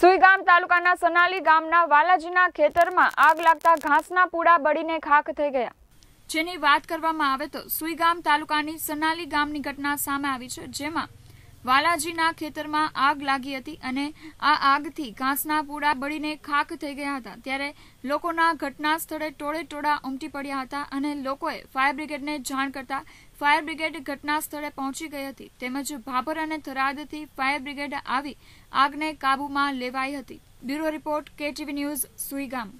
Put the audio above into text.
સુઈગામ તાલુકાના સનાલી ગામના વાલાજીના ખેતરમાં આગ લાગતા ઘાસના પૂડા બળીને ખાખ થઈ ગયા જેની વાત કરવામાં આવે તો સુઈગામ તાલુકાની સનાલી ગામની ઘટના સામે આવી છે જેમાં વાલાજીના ખેતરમાં આગ લાગી હતી અને આ આગથી ઘાસના પૂડા બળીને ખાખ થઈ ગયા હતા ત્યારે લોકોના ઘટના સ્થળે ટોળે ટોળા ઉમટી પડ્યા હતા અને લોકોએ ફાયર બ્રિગેડને જાણ કરતા ફાયર બ્રિગેડ ઘટના સ્થળે પહોંચી ગઈ હતી તેમજ ભાભર અને થરાદથી ફાયર બ્રિગેડ આવી આગને કાબૂમાં લેવાઈ હતી bureau report KTV news Suigam